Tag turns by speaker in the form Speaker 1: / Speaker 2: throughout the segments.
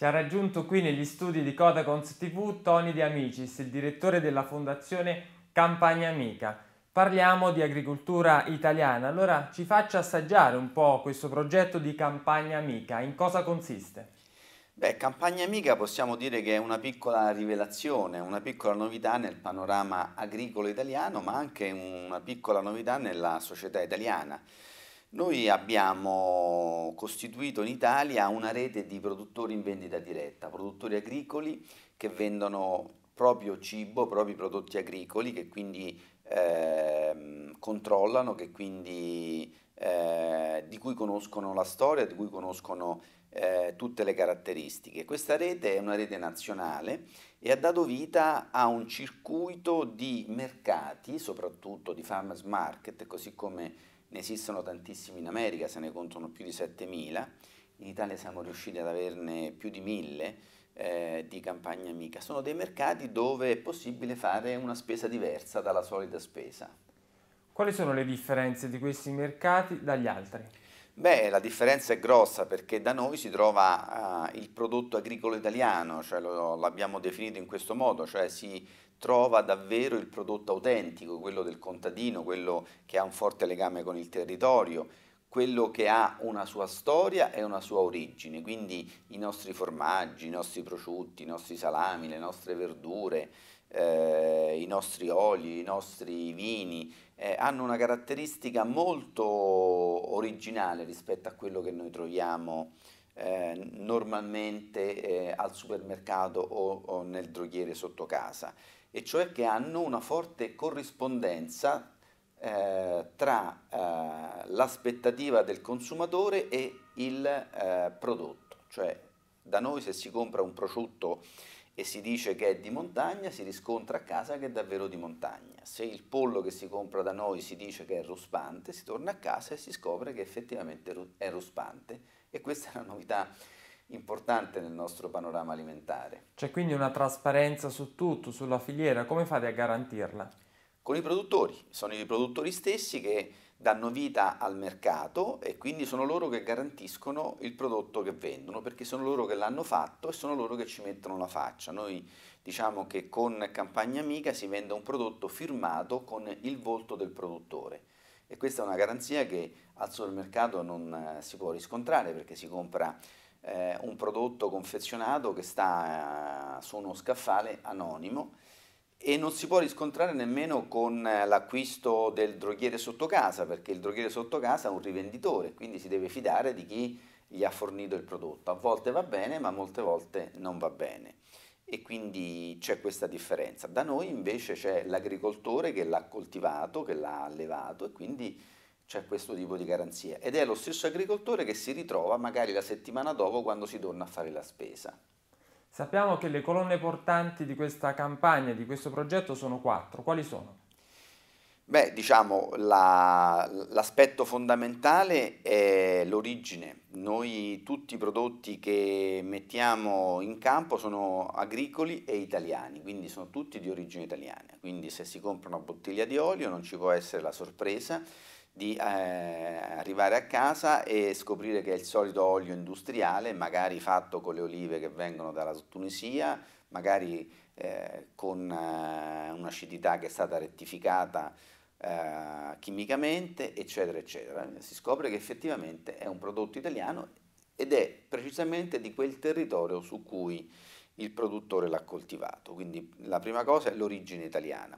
Speaker 1: Ci ha raggiunto qui negli studi di Codacons TV Tony De Amicis, il direttore della fondazione Campagna Amica. Parliamo di agricoltura italiana, allora ci faccia assaggiare un po' questo progetto di Campagna Amica, in cosa consiste?
Speaker 2: Beh, Campagna Amica possiamo dire che è una piccola rivelazione, una piccola novità nel panorama agricolo italiano, ma anche una piccola novità nella società italiana. Noi abbiamo costituito in Italia una rete di produttori in vendita diretta, produttori agricoli che vendono proprio cibo, propri prodotti agricoli che quindi eh, controllano, che quindi, eh, di cui conoscono la storia, di cui conoscono eh, tutte le caratteristiche. Questa rete è una rete nazionale e ha dato vita a un circuito di mercati, soprattutto di farmers market, così come ne esistono tantissimi in America, se ne contano più di 7.000, in Italia siamo riusciti ad averne più di 1.000 eh, di campagna amica. Sono dei mercati dove è possibile fare una spesa diversa dalla solita spesa.
Speaker 1: Quali sono le differenze di questi mercati dagli altri?
Speaker 2: Beh, la differenza è grossa perché da noi si trova uh, il prodotto agricolo italiano, cioè l'abbiamo definito in questo modo, cioè si trova davvero il prodotto autentico, quello del contadino, quello che ha un forte legame con il territorio, quello che ha una sua storia e una sua origine, quindi i nostri formaggi, i nostri prosciutti, i nostri salami, le nostre verdure, eh, i nostri oli, i nostri vini, eh, hanno una caratteristica molto originale rispetto a quello che noi troviamo eh, normalmente eh, al supermercato o, o nel droghiere sotto casa e cioè che hanno una forte corrispondenza eh, tra eh, l'aspettativa del consumatore e il eh, prodotto. Cioè da noi se si compra un prosciutto e si dice che è di montagna, si riscontra a casa che è davvero di montagna. Se il pollo che si compra da noi si dice che è ruspante, si torna a casa e si scopre che effettivamente è ruspante. E questa è la novità importante nel nostro panorama alimentare.
Speaker 1: C'è quindi una trasparenza su tutto, sulla filiera, come fate a garantirla?
Speaker 2: Con i produttori, sono i produttori stessi che danno vita al mercato e quindi sono loro che garantiscono il prodotto che vendono perché sono loro che l'hanno fatto e sono loro che ci mettono la faccia. Noi diciamo che con Campagna Amica si vende un prodotto firmato con il volto del produttore e questa è una garanzia che al supermercato non eh, si può riscontrare perché si compra eh, un prodotto confezionato che sta eh, su uno scaffale anonimo e non si può riscontrare nemmeno con eh, l'acquisto del droghiere sotto casa, perché il droghiere sotto casa è un rivenditore, quindi si deve fidare di chi gli ha fornito il prodotto. A volte va bene, ma molte volte non va bene. E quindi c'è questa differenza. Da noi invece c'è l'agricoltore che l'ha coltivato, che l'ha allevato e quindi c'è questo tipo di garanzia ed è lo stesso agricoltore che si ritrova magari la settimana dopo quando si torna a fare la spesa.
Speaker 1: Sappiamo che le colonne portanti di questa campagna, di questo progetto sono quattro, quali sono?
Speaker 2: Beh, diciamo, l'aspetto fondamentale è l'origine. Noi tutti i prodotti che mettiamo in campo sono agricoli e italiani, quindi sono tutti di origine italiana. Quindi se si compra una bottiglia di olio non ci può essere la sorpresa di eh, arrivare a casa e scoprire che è il solito olio industriale, magari fatto con le olive che vengono dalla Tunisia, magari eh, con eh, un'acidità che è stata rettificata eh, chimicamente, eccetera, eccetera. Si scopre che effettivamente è un prodotto italiano ed è precisamente di quel territorio su cui il produttore l'ha coltivato. Quindi la prima cosa è l'origine italiana.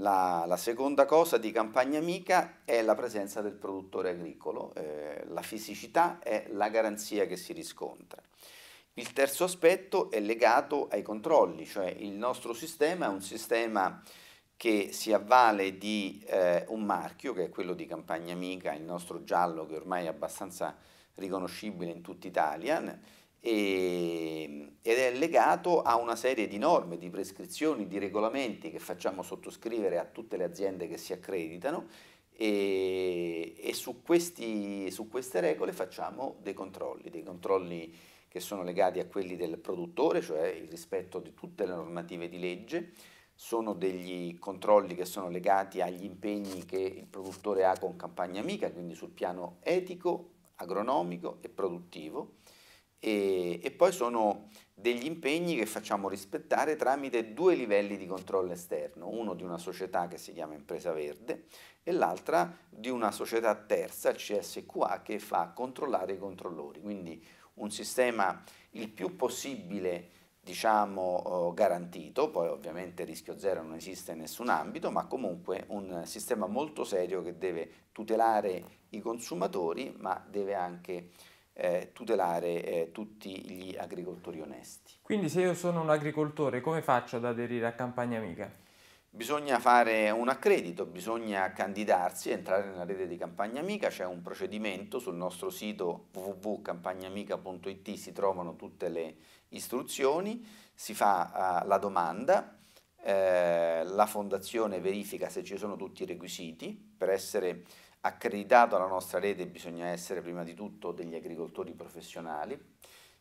Speaker 2: La, la, seconda cosa di campagna amica è la presenza del produttore agricolo, eh, la fisicità è la garanzia che si riscontra. Il terzo aspetto è legato ai controlli, cioè il nostro sistema è un sistema che si avvale di eh, un marchio, che è quello di campagna amica, il nostro giallo che ormai è abbastanza riconoscibile in tutta Italia, e, ehm, ed è legato a una serie di norme, di prescrizioni, di regolamenti che facciamo sottoscrivere a tutte le aziende che si accreditano e, ehm, e su, questi, su queste regole facciamo dei controlli, dei controlli che sono legati a quelli del produttore, cioè il rispetto di tutte le normative di legge, sono degli controlli che sono legati agli impegni che il produttore ha con Campagna Amica, quindi sul piano etico, agronomico e produttivo e, e poi sono degli impegni che facciamo rispettare tramite due livelli di controllo esterno, uno di una società che si chiama Impresa Verde e l'altra di una società terza, CSQA, che fa controllare i controllori, quindi un sistema il più possibile diciamo eh, garantito, poi ovviamente rischio zero non esiste in nessun ambito, ma comunque un sistema molto serio che deve tutelare i consumatori, ma deve anche eh, tutelare eh, tutti gli agricoltori onesti.
Speaker 1: Quindi se io sono un agricoltore come faccio ad aderire a Campagna Amica?
Speaker 2: Bisogna fare un accredito, bisogna candidarsi, entrare nella rete di Campagna Amica, c'è un procedimento sul nostro sito www.campagnamica.it, si trovano tutte le istruzioni, si fa uh, la domanda, eh, la fondazione verifica se ci sono tutti i requisiti per essere accreditato alla nostra rete bisogna essere prima di tutto degli agricoltori professionali,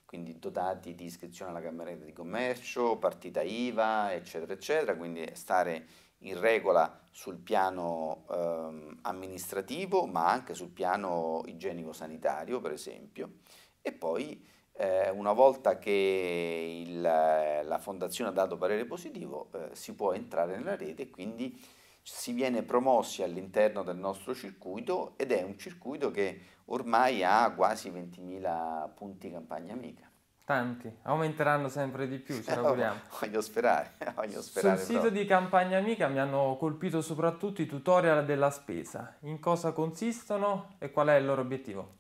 Speaker 2: quindi dotati di iscrizione alla Cameretta di Commercio, partita IVA, eccetera, eccetera, quindi stare in regola sul piano ehm, amministrativo, ma anche sul piano igienico-sanitario, per esempio. E poi, eh, una volta che il, la fondazione ha dato parere positivo, eh, si può entrare nella rete e quindi si viene promossi all'interno del nostro circuito ed è un circuito che ormai ha quasi 20.000 punti campagna amica.
Speaker 1: Tanti, aumenteranno sempre di più, ce eh, l'auguriamo.
Speaker 2: Voglio sperare, voglio sperare. Sul sito però.
Speaker 1: di Campagna Amica mi hanno colpito soprattutto i tutorial della
Speaker 2: spesa,
Speaker 1: in cosa consistono e qual è il loro obiettivo?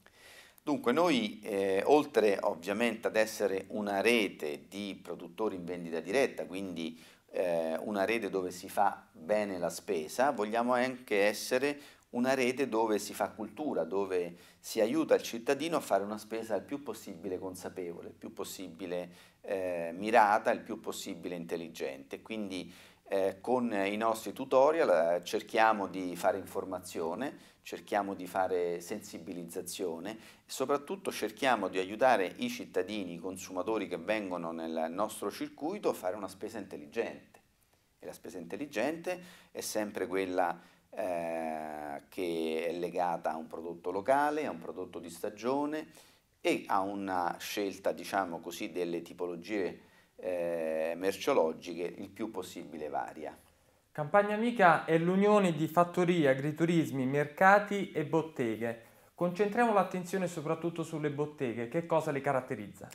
Speaker 2: Dunque noi, eh, oltre ovviamente ad essere una rete di produttori in vendita diretta, quindi eh, una rete dove si fa bene la spesa, vogliamo anche essere una rete dove si fa cultura, dove si aiuta il cittadino a fare una spesa il più possibile consapevole, il più possibile eh, mirata, il più possibile intelligente. Quindi eh, con i nostri tutorial eh, cerchiamo di fare informazione, cerchiamo di fare sensibilizzazione e soprattutto cerchiamo di aiutare i cittadini, i consumatori che vengono nel nostro circuito a fare una spesa intelligente. E la spesa intelligente è sempre quella eh, che è legata a un prodotto locale, a un prodotto di stagione e a una scelta, diciamo così, delle tipologie eh, merceologiche il più possibile varia.
Speaker 1: Campagna Amica è l'unione di fattorie, agriturismi, mercati e botteghe. Concentriamo l'attenzione soprattutto sulle botteghe, che cosa le caratterizza?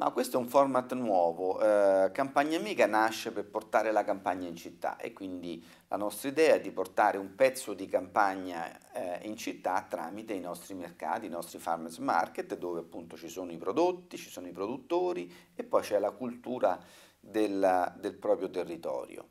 Speaker 2: Ma questo è un format nuovo, eh, Campagna Amica nasce per portare la campagna in città e quindi la nostra idea è di portare un pezzo di campagna eh, in città tramite i nostri mercati, i nostri farmers market dove appunto ci sono i prodotti, ci sono i produttori e poi c'è la cultura del, del proprio territorio.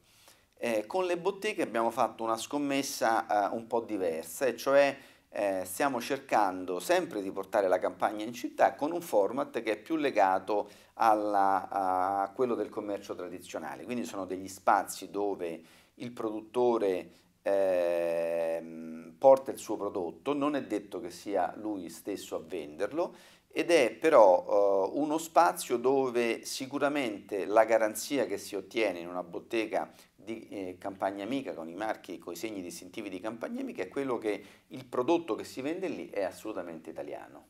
Speaker 2: Eh, con le botteghe abbiamo fatto una scommessa eh, un po' diversa e cioè eh, stiamo cercando sempre di portare la campagna in città con un format che è più legato alla, a quello del commercio tradizionale, quindi sono degli spazi dove il produttore ehm, porta il suo prodotto, non è detto che sia lui stesso a venderlo, ed è però eh, uno spazio dove sicuramente la garanzia che si ottiene in una bottega di eh, Campagna Amica, con i marchi, con i segni distintivi di Campagna Amica, è quello che il prodotto che si vende lì è assolutamente italiano.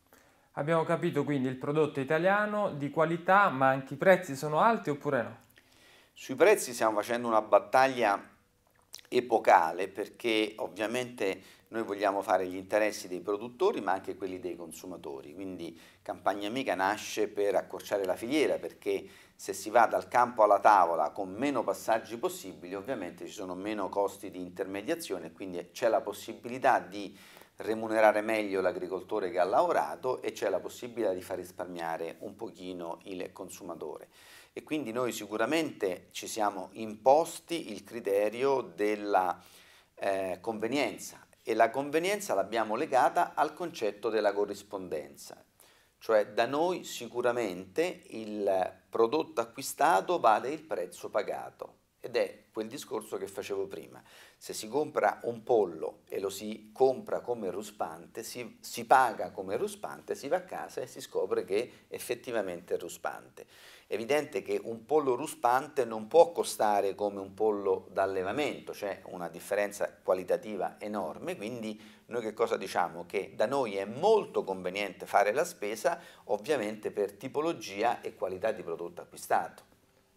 Speaker 1: Abbiamo capito quindi il prodotto italiano di qualità, ma anche i prezzi sono alti oppure no?
Speaker 2: Sui prezzi stiamo facendo una battaglia epocale perché ovviamente noi vogliamo fare gli interessi dei produttori ma anche quelli dei consumatori, quindi Campagna Amica nasce per accorciare la filiera perché se si va dal campo alla tavola con meno passaggi possibili ovviamente ci sono meno costi di intermediazione e quindi c'è la possibilità di remunerare meglio l'agricoltore che ha lavorato e c'è la possibilità di far risparmiare un pochino il consumatore. E quindi noi sicuramente ci siamo imposti il criterio della eh, convenienza e la convenienza l'abbiamo legata al concetto della corrispondenza. Cioè da noi sicuramente il prodotto acquistato vale il prezzo pagato, ed è quel discorso che facevo prima. Se si compra un pollo e lo si compra come ruspante, si, si, paga come ruspante, si va a casa e si scopre che effettivamente è ruspante. È evidente che un pollo ruspante non può costare come un pollo d'allevamento, c'è una differenza qualitativa enorme, quindi noi che cosa diciamo? Che da noi è molto conveniente fare la spesa, ovviamente per tipologia e qualità di prodotto acquistato.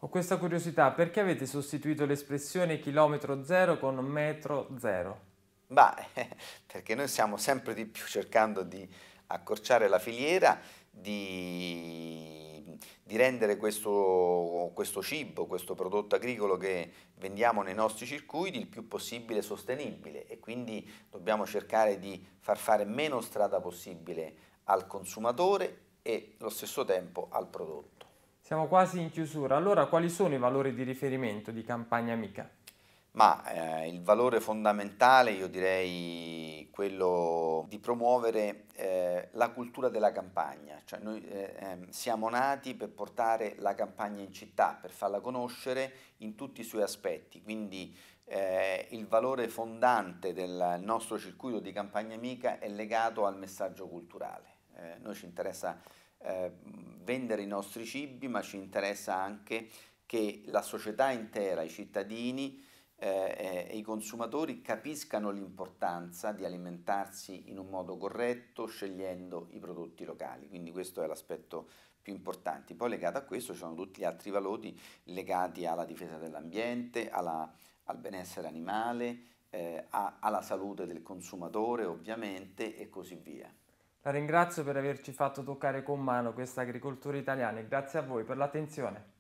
Speaker 1: Ho questa curiosità, perché avete sostituito l'espressione chilometro zero con metro zero?
Speaker 2: Beh, perché noi stiamo sempre di più cercando di accorciare la filiera, di, di rendere questo, questo, cibo, questo prodotto agricolo che vendiamo nei nostri circuiti il più possibile sostenibile e quindi dobbiamo cercare di far fare meno strada possibile al consumatore e allo stesso tempo al prodotto.
Speaker 1: Siamo quasi in chiusura, allora quali sono i valori di riferimento di Campagna Amica?
Speaker 2: Ma eh, il valore fondamentale io direi quello di promuovere eh, la cultura della campagna, cioè noi eh, ehm, siamo nati per portare la campagna in città, per farla conoscere in tutti i suoi aspetti, quindi eh, il valore fondante del nostro circuito di campagna amica è legato al messaggio culturale. Eh, noi ci interessa eh, vendere i nostri cibi, ma ci interessa anche che la società intera, i cittadini eh, e i consumatori capiscano l'importanza di alimentarsi in un modo corretto scegliendo i prodotti locali. Quindi questo è l'aspetto più importante. Poi legato a questo ci sono tutti gli altri valori legati alla difesa dell'ambiente, alla, al benessere animale, eh, a, alla salute del consumatore ovviamente e così via.
Speaker 1: La ringrazio per averci fatto toccare con mano questa agricoltura italiana e grazie a voi per l'attenzione.